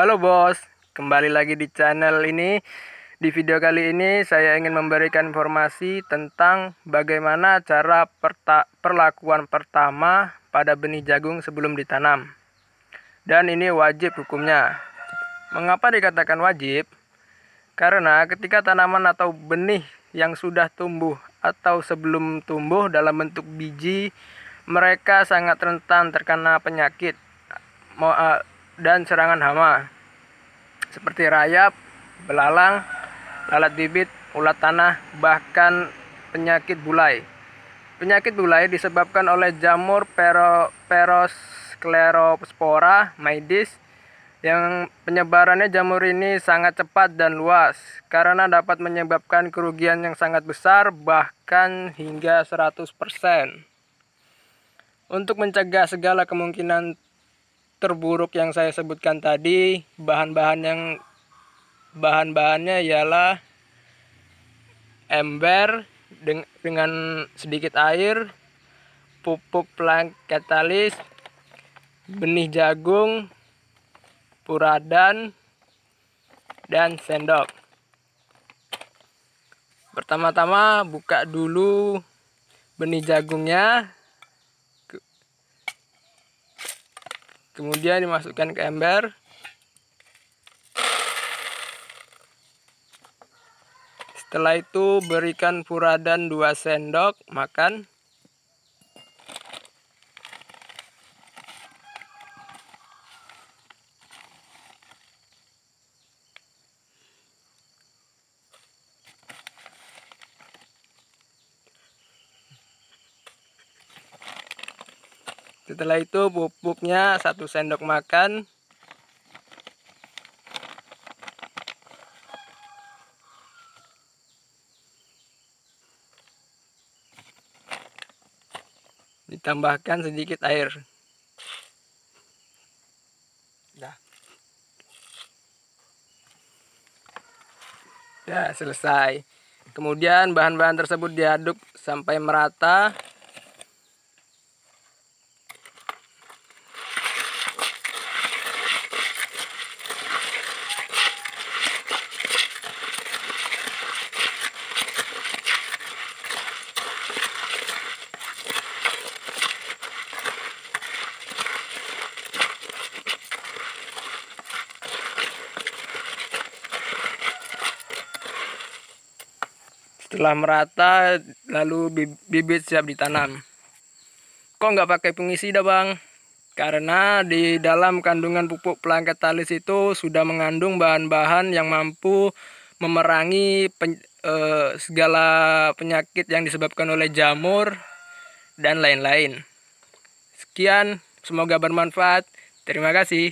Halo bos, kembali lagi di channel ini. Di video kali ini saya ingin memberikan informasi tentang bagaimana cara perlakuan pertama pada benih jagung sebelum ditanam. Dan ini wajib hukumnya. Mengapa dikatakan wajib? Karena ketika tanaman atau benih yang sudah tumbuh atau sebelum tumbuh dalam bentuk biji, mereka sangat rentan terkena penyakit eh, dan serangan hama seperti rayap, belalang, lalat bibit, ulat tanah, bahkan penyakit bulai. Penyakit bulai disebabkan oleh jamur pero, perosklerospora maidis yang penyebarannya jamur ini sangat cepat dan luas karena dapat menyebabkan kerugian yang sangat besar bahkan hingga 100%. Untuk mencegah segala kemungkinan terburuk yang saya sebutkan tadi bahan-bahan yang bahan-bahannya ialah ember dengan sedikit air pupuk plank katalis benih jagung puradan dan sendok pertama-tama buka dulu benih jagungnya kemudian dimasukkan ke ember setelah itu berikan puradan 2 sendok makan setelah itu pupuknya satu sendok makan ditambahkan sedikit air dah dah selesai kemudian bahan-bahan tersebut diaduk sampai merata Setelah merata, lalu bibit siap ditanam. Kok nggak pakai pengisi dah bang? Karena di dalam kandungan pupuk pelangkat talis itu sudah mengandung bahan-bahan yang mampu memerangi pen, e, segala penyakit yang disebabkan oleh jamur dan lain-lain. Sekian, semoga bermanfaat. Terima kasih.